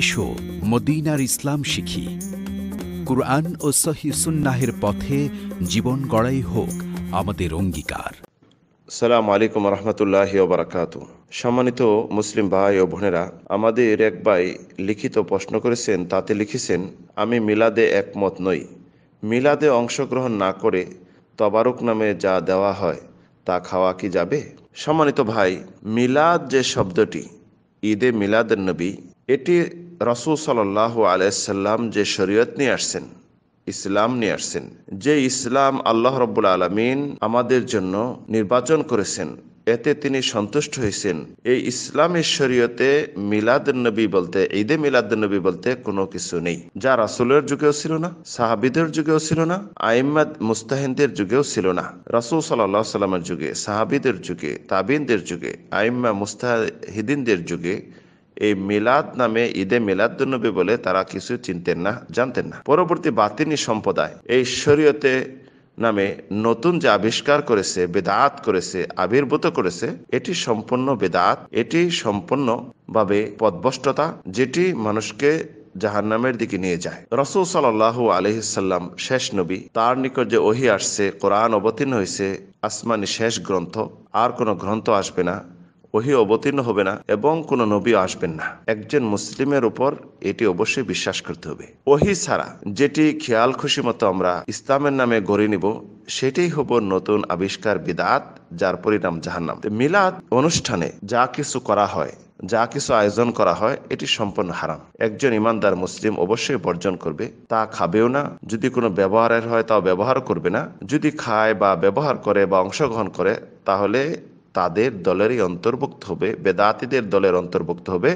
এসো মদিনার ইসলাম শিখি কুরআন ও সহি সুন্নাহের পথে জীবন গড়াই হোক আমাদের অঙ্গীকার সালাম আলাইকুম রহমতুল্লাহ বারাকাত সম্মানিত মুসলিম ভাই ও বোনেরা আমাদের এক ভাই লিখিত প্রশ্ন করেছেন তাতে লিখেছেন আমি মিলাদে একমত নই মিলাদে অংশগ্রহণ না করে তবারক নামে যা দেওয়া হয় তা খাওয়া কি যাবে সম্মানিত ভাই মিলাদ যে শব্দটি ঈদে মিলাদ নবী এটি রসুল সাল্লাহ আলাইসাল্লাম যে শরীয়ত নিয়ে আসছেন ইসলাম নিয়ে আসছেন যে ইসলাম আল্লাহ রব্বুল আলমিন আমাদের জন্য নির্বাচন করেছেন এতে তিনি সন্তুষ্ট হয়েছেন এই ইসলামের শরীয়তে মিলাদ নবী বলতে ঈদে মিলাদ নবী বলতে কোনো কিছু নেই যা রাসুলের যুগেও ছিল না সাহাবিদের যুগেও ছিল না আইম্মাদ মুস্তাহিনদের যুগেও ছিল না রাসুল সাল্লাহ সাল্লামের যুগে সাহাবিদের যুগে তাবিনদের যুগে আইম্মা মুস্তাহিদিনদের যুগে এই মিলাদ নামে ঈদে মিলাদুন্নবী বলে তারা কিছু চিনতেন না জানতেন না পরবর্তী বাতিনি সম্প্রদায় এই শরীয়তে নামে নতুন যে আবিষ্কার করেছে বেদাত করেছে আবির্ভূত করেছে এটি সম্পূর্ণ বেদাত এটি সম্পূর্ণভাবে পদভষ্টতা যেটি মানুষকে জাহান্নামের দিকে নিয়ে যায় রসুল সাল্লাহ আলহিসাল্লাম শেষ নবী তার নিকট যে ওহি আসছে কোরআন অবতীর্ণ হয়েছে আসমানি শেষ গ্রন্থ আর কোনো গ্রন্থ আসবে না ওহি অবতীর্ণ হবে না এবং কোনো নবী আসবেন না একজন মুসলিমের উপর এটি অবশ্যই বিশ্বাস করতে হবে ওহি ছাড়া যেটি খেয়াল খুশি মতো আমরা ইসলামের নামে গড়ে নিব সেটি হব নতুন আবিষ্কার বিদাত যার পরিণাম জাহান্নাম মিলাদ অনুষ্ঠানে যা কিছু করা হয় যা কিছু আয়োজন করা হয় এটি সম্পূর্ণ হারাম একজন ইমানদার মুসলিম অবশ্যই বর্জন করবে তা খাবেও না যদি কোনো ব্যবহারের হয় তাও ব্যবহার করবে না যদি খায় বা ব্যবহার করে বা অংশগ্রহণ করে তাহলে তাদের দলেরই অন্তর্ভুক্ত হবে বেদাতিদের দলের অন্তর্ভুক্ত হবে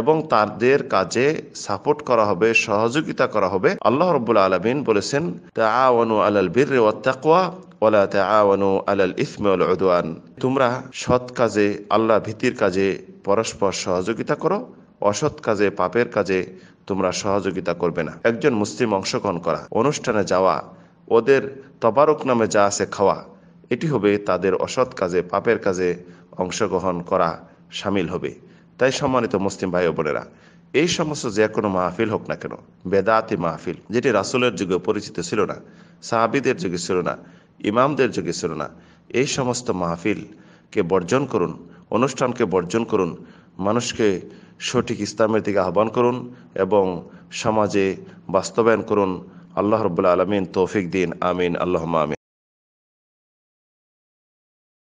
এবং তাদের কাজে সাপোর্ট করা হবে সহযোগিতা করা হবে আল্লাহ রবুল্লা আলমিন বলেছেন তাওয়ানু আলাল বিররি ওয়াত তাকওয়া ওয়ালা তাওয়ানু আলাল ইসমি উদওয়ান তোমরা সৎ কাজে আল্লাহ ভীতির কাজে পরস্পর সহযোগিতা করো অসৎ কাজে পাপের কাজে তোমরা সহযোগিতা করবে না একজন মুসলিম অংশগ্রহণ করা অনুষ্ঠানে যাওয়া ওদের তবারক নামে যা আছে খাওয়া এটি হবে তাদের অসৎ কাজে পাপের কাজে অংশগ্রহণ করা সামিল হবে তাই সম্মানিত মুসলিম ভাই বোনেরা এই সমস্ত যে কোনো মাহফিল হোক না কেন বেদাতি মাহফিল যেটি রাসুলের যুগে পরিচিত ছিল না সাহাবিদের যুগে ছিল না ইমামদের যুগে ছিল না এই সমস্ত মাহফিলকে বর্জন করুন অনুষ্ঠানকে বর্জন করুন মানুষকে সঠিক ইসলামের দিকে আহ্বান করুন এবং সমাজে বাস্তবায়ন করুন আল্লাহ রবুল্লা আলমিন তৌফিক দিন আমিন আল্লাহ আমিন